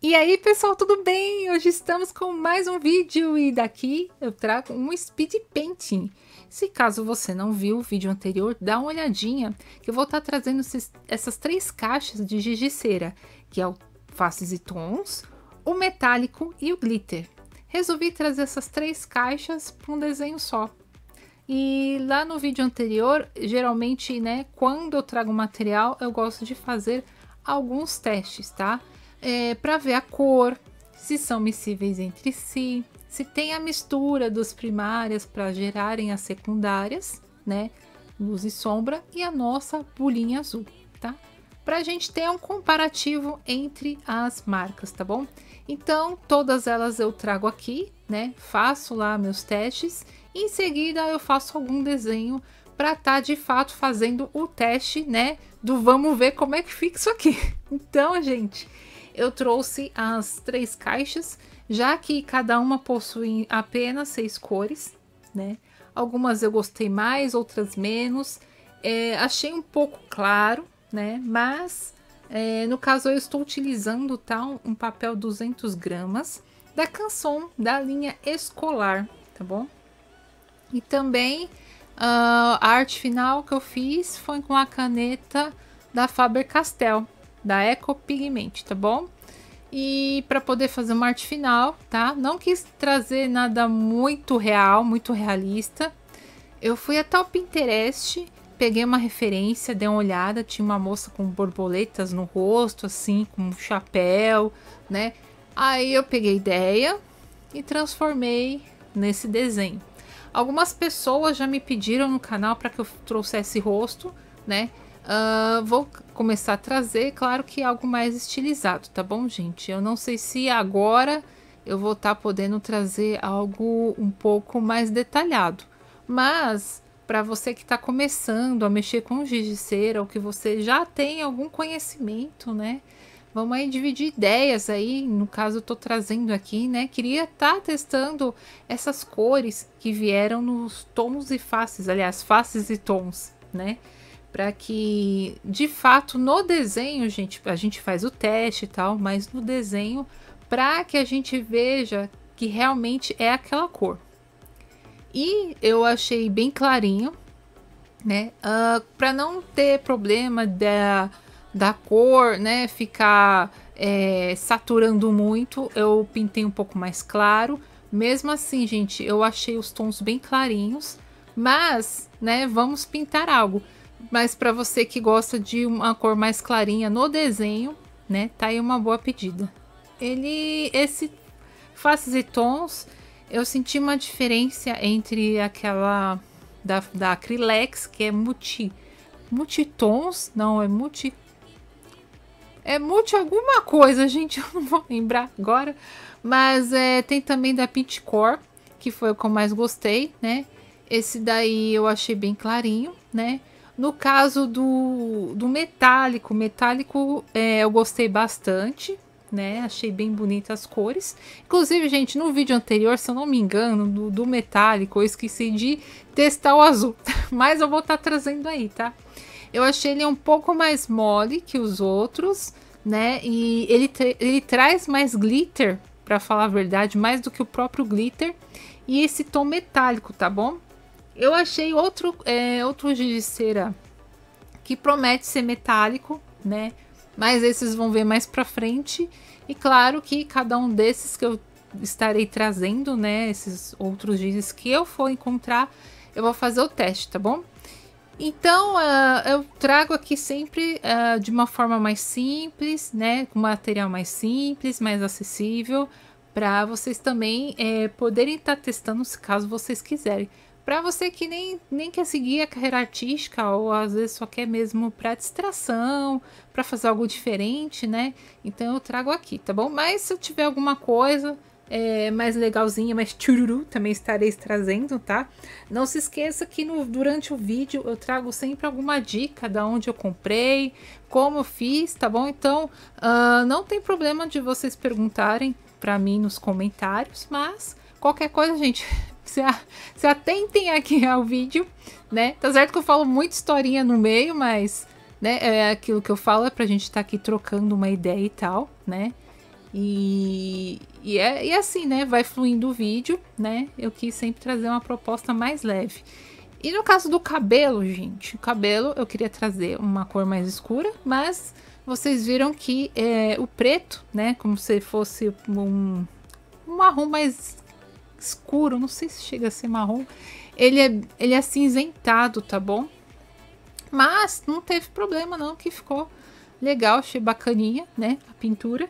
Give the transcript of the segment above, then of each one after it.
E aí pessoal, tudo bem? Hoje estamos com mais um vídeo e daqui eu trago um speed painting. Se caso você não viu o vídeo anterior, dá uma olhadinha que eu vou estar tá trazendo esses, essas três caixas de gigiceira, que é o faces e tons, o metálico e o glitter. Resolvi trazer essas três caixas para um desenho só. E lá no vídeo anterior, geralmente, né, quando eu trago material, eu gosto de fazer alguns testes, tá? é, para ver a cor, se são miscíveis entre si, se tem a mistura dos primárias para gerarem as secundárias, né? Luz e sombra e a nossa bolinha azul, tá? Para a gente ter um comparativo entre as marcas, tá bom? Então, todas elas eu trago aqui, né? Faço lá meus testes. Em seguida, eu faço algum desenho para estar tá, de fato fazendo o teste, né? Do vamos ver como é que fica isso aqui. Então, gente, eu trouxe as três caixas, já que cada uma possui apenas seis cores, né? Algumas eu gostei mais, outras menos. É, achei um pouco claro, né? Mas é, no caso eu estou utilizando tá, um papel 200 gramas da canção da linha escolar, tá bom? E também uh, a arte final que eu fiz foi com a caneta da Faber-Castell, da Ecopigment, tá bom? E para poder fazer uma arte final, tá? Não quis trazer nada muito real, muito realista. Eu fui até o Pinterest, peguei uma referência, dei uma olhada, tinha uma moça com borboletas no rosto, assim, com um chapéu, né? Aí eu peguei ideia e transformei nesse desenho. Algumas pessoas já me pediram no canal para que eu trouxesse rosto, né? Uh, vou começar a trazer, claro que algo mais estilizado, tá bom, gente? Eu não sei se agora eu vou estar tá podendo trazer algo um pouco mais detalhado, mas para você que está começando a mexer com giz de cera ou que você já tem algum conhecimento, né? Vamos aí dividir ideias aí, no caso eu tô trazendo aqui, né? Queria estar tá testando essas cores que vieram nos tons e faces, aliás, faces e tons, né? para que de fato no desenho, gente, a gente faz o teste e tal, mas no desenho para que a gente veja que realmente é aquela cor. E eu achei bem clarinho, né? Uh, ah, para não ter problema da, da cor, né? Ficar é, saturando muito, eu pintei um pouco mais claro. Mesmo assim, gente, eu achei os tons bem clarinhos, mas, né? Vamos pintar algo. Mas para você que gosta de uma cor mais clarinha no desenho, né? Tá aí uma boa pedida. Ele, esse faces e tons, eu senti uma diferença entre aquela da, da Acrylex, que é multi, multitons, não, é multi... É multi alguma coisa, gente, eu não vou lembrar agora. Mas é, tem também da Core que foi o que eu mais gostei, né? Esse daí eu achei bem clarinho, né? No caso do, do metálico, metálico é, eu gostei bastante, né? Achei bem bonitas as cores. Inclusive, gente, no vídeo anterior, se eu não me engano, do, do metálico, eu esqueci de testar o azul. Mas eu vou estar tá trazendo aí, tá? Eu achei ele um pouco mais mole que os outros, né? E ele, ele traz mais glitter, para falar a verdade, mais do que o próprio glitter. E esse tom metálico, tá bom? Eu achei outro, é, outro de cera que promete ser metálico, né? Mas esses vão ver mais pra frente. E claro que cada um desses que eu estarei trazendo, né? Esses outros gizes que eu for encontrar, eu vou fazer o teste, tá bom? Então, uh, eu trago aqui sempre uh, de uma forma mais simples, né? Com material mais simples, mais acessível, para vocês também é, poderem estar tá testando se caso vocês quiserem. Para você que nem, nem quer seguir a carreira artística ou às vezes só quer mesmo para distração, para fazer algo diferente, né? Então eu trago aqui, tá bom? Mas se eu tiver alguma coisa é, mais legalzinha, mais tchururu, também estarei trazendo, tá? Não se esqueça que no, durante o vídeo eu trago sempre alguma dica da onde eu comprei, como eu fiz, tá bom? Então uh, não tem problema de vocês perguntarem para mim nos comentários, mas qualquer coisa, gente, se, a, se atentem aqui ao vídeo, né? Tá certo que eu falo muita historinha no meio, mas, né, é aquilo que eu falo é pra gente estar tá aqui trocando uma ideia e tal, né? E, e, é, e é assim, né? Vai fluindo o vídeo, né? Eu quis sempre trazer uma proposta mais leve. E no caso do cabelo, gente, o cabelo eu queria trazer uma cor mais escura, mas vocês viram que é, o preto, né? Como se fosse um, um marrom mais escuro, não sei se chega a ser marrom. Ele é, ele é cinzentado, tá bom? Mas não teve problema não, que ficou legal, achei bacaninha, né, a pintura.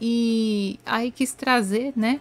E aí quis trazer, né?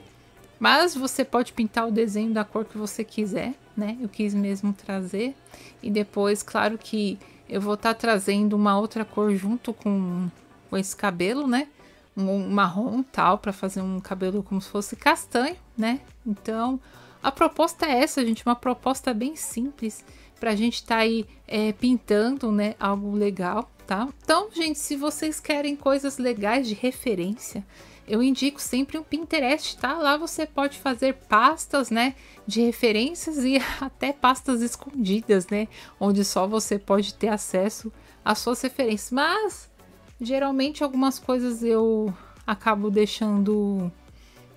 Mas você pode pintar o desenho da cor que você quiser, né? Eu quis mesmo trazer. E depois, claro que eu vou estar tá trazendo uma outra cor junto com, com esse cabelo, né? um marrom tal para fazer um cabelo como se fosse castanho, né? Então a proposta é essa, gente, uma proposta bem simples para a gente estar tá aí é, pintando, né? Algo legal, tá? Então, gente, se vocês querem coisas legais de referência, eu indico sempre um Pinterest, tá? Lá você pode fazer pastas, né, de referências e até pastas escondidas, né, onde só você pode ter acesso às suas referências. Mas Geralmente algumas coisas eu acabo deixando uh,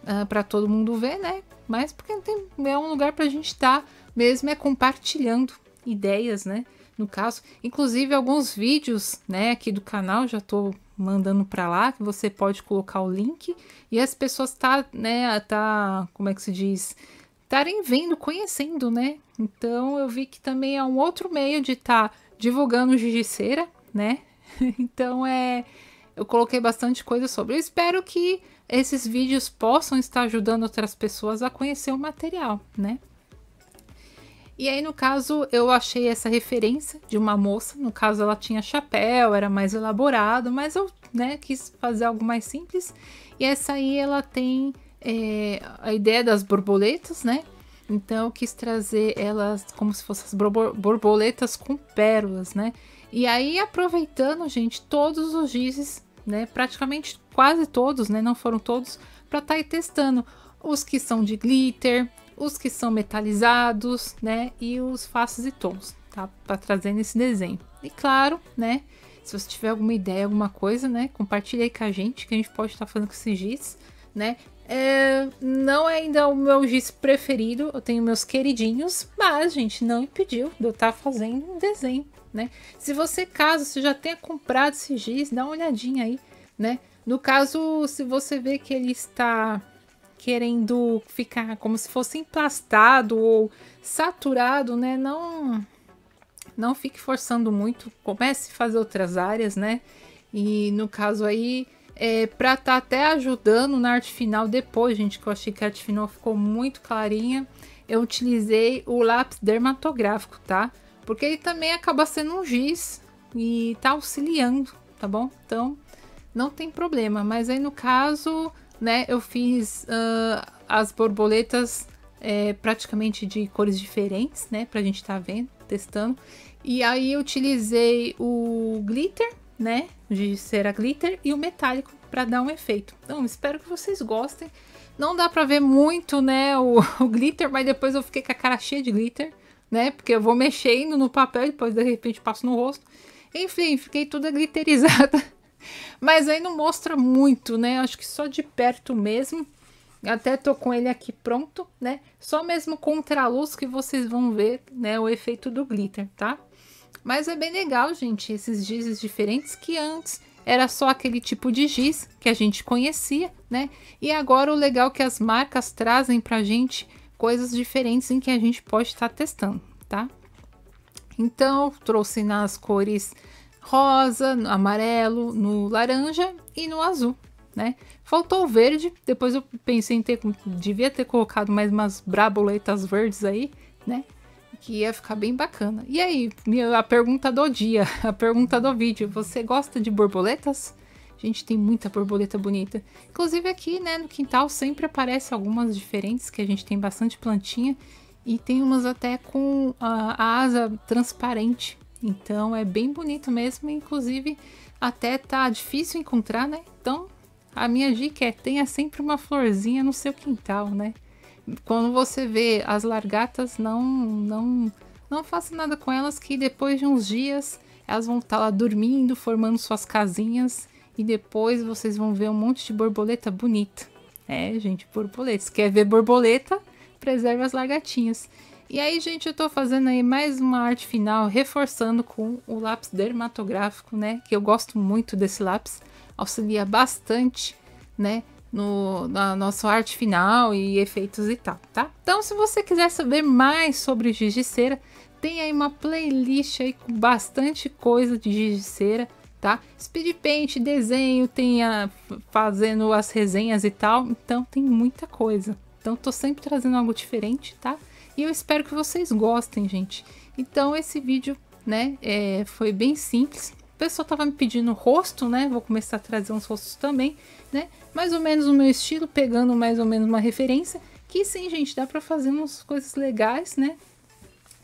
ah, para todo mundo ver, né? Mas porque tem, é um lugar para a gente estar tá, mesmo é compartilhando ideias, né? No caso, inclusive alguns vídeos, né, aqui do canal já estou mandando para lá que você pode colocar o link e as pessoas tá, né, tá, como é que se diz, estarem vendo, conhecendo, né? Então eu vi que também é um outro meio de estar tá divulgando Gigiceira, né? então é. Eu coloquei bastante coisa sobre. Eu espero que esses vídeos possam estar ajudando outras pessoas a conhecer o material, né? E aí, no caso, eu achei essa referência de uma moça. No caso, ela tinha chapéu, era mais elaborado, mas eu né, quis fazer algo mais simples. E essa aí, ela tem é, a ideia das borboletas, né? Então, eu quis trazer elas como se fossem borboletas com pérolas, né? E aí, aproveitando, gente, todos os gizes, né? Praticamente quase todos, né? Não foram todos, para estar tá testando os que são de glitter, os que são metalizados, né? E os faces e tons, tá? Para trazer nesse desenho. E claro, né? Se você tiver alguma ideia, alguma coisa, né? Compartilha aí com a gente, que a gente pode estar tá fazendo com esses giz, né? É, não é ainda o meu giz preferido, eu tenho meus queridinhos, mas, gente, não impediu de eu estar tá fazendo um desenho, né? Se você, caso você já tenha comprado esse giz, dá uma olhadinha aí, né? No caso, se você vê que ele está querendo ficar como se fosse emplastado ou saturado, né? Não, não fique forçando muito, comece a fazer outras áreas, né? E no caso aí, é, para estar tá até ajudando na arte final depois, gente, que eu achei que a arte final ficou muito clarinha. Eu utilizei o lápis dermatográfico, tá? Porque ele também acaba sendo um giz e tá auxiliando, tá bom? Então, não tem problema. Mas aí, no caso, né, eu fiz uh, as borboletas é, praticamente de cores diferentes, né? Pra gente tá vendo, testando. E aí, utilizei o glitter, né, de cera glitter e o metálico para dar um efeito. Então, espero que vocês gostem. Não dá para ver muito, né, o, o, glitter, mas depois eu fiquei com a cara cheia de glitter, né, porque eu vou mexendo no papel e depois de repente passo no rosto. Enfim, fiquei toda glitterizada. Mas aí não mostra muito, né? Acho que só de perto mesmo. Até tô com ele aqui pronto, né? Só mesmo contra a luz que vocês vão ver, né, o efeito do glitter, tá? Mas é bem legal, gente, esses gizes diferentes que antes era só aquele tipo de giz que a gente conhecia, né? E agora o legal é que as marcas trazem para gente coisas diferentes em que a gente pode estar tá testando, tá? Então, trouxe nas cores rosa, no amarelo, no laranja e no azul, né? Faltou o verde, depois eu pensei em ter, devia ter colocado mais umas braboletas verdes aí, né? que ia ficar bem bacana. E aí, minha, a pergunta do dia, a pergunta do vídeo: você gosta de borboletas? A Gente, tem muita borboleta bonita. Inclusive aqui, né, no quintal sempre aparece algumas diferentes, que a gente tem bastante plantinha. E tem umas até com a, a asa transparente. Então é bem bonito mesmo, inclusive até tá difícil encontrar, né? Então a minha dica é tenha sempre uma florzinha no seu quintal, né? quando você vê as largatas, não, não, não faça nada com elas, que depois de uns dias elas vão estar tá lá dormindo, formando suas casinhas e depois vocês vão ver um monte de borboleta bonita. É, gente, borboletas. Quer ver borboleta? Preserve as lagartinhas. E aí, gente, eu tô fazendo aí mais uma arte final, reforçando com o lápis dermatográfico, né? Que eu gosto muito desse lápis, auxilia bastante, né? no na nosso arte final e efeitos e tal, tá? Então, se você quiser saber mais sobre giz de cera, tem aí uma playlist aí com bastante coisa de giz de cera, tá? Speed paint, desenho, tem a, fazendo as resenhas e tal, então tem muita coisa. Então, tô sempre trazendo algo diferente, tá? E eu espero que vocês gostem, gente. Então, esse vídeo, né, é, foi bem simples pessoal tava me pedindo rosto, né? Vou começar a trazer uns rostos também, né? Mais ou menos o meu estilo, pegando mais ou menos uma referência. Que sim, gente, dá para fazer umas coisas legais, né?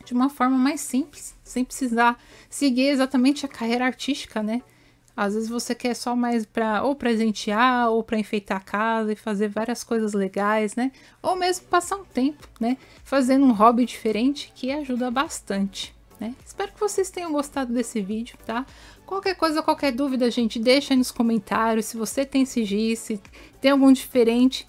De uma forma mais simples, sem precisar seguir exatamente a carreira artística, né? Às vezes você quer só mais para ou presentear ou para enfeitar a casa e fazer várias coisas legais, né? Ou mesmo passar um tempo, né? Fazendo um hobby diferente que ajuda bastante né? Espero que vocês tenham gostado desse vídeo, tá? Qualquer coisa, qualquer dúvida, gente, deixa aí nos comentários. Se você tem CG, se tem algum diferente,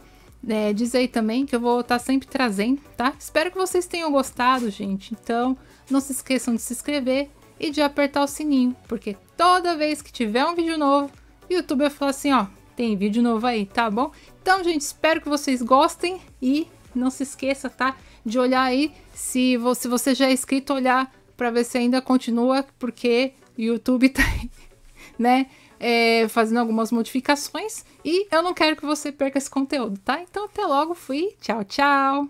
é, diz aí também que eu vou estar tá sempre trazendo, tá? Espero que vocês tenham gostado, gente. Então, não se esqueçam de se inscrever e de apertar o sininho, porque toda vez que tiver um vídeo novo, o YouTube vai falar assim, ó, tem vídeo novo aí, tá bom? Então, gente, espero que vocês gostem e não se esqueça, tá? De olhar aí, se você já é inscrito, olhar para ver se ainda continua, porque o YouTube tá, né, é, fazendo algumas modificações e eu não quero que você perca esse conteúdo, tá? Então até logo, fui, tchau, tchau!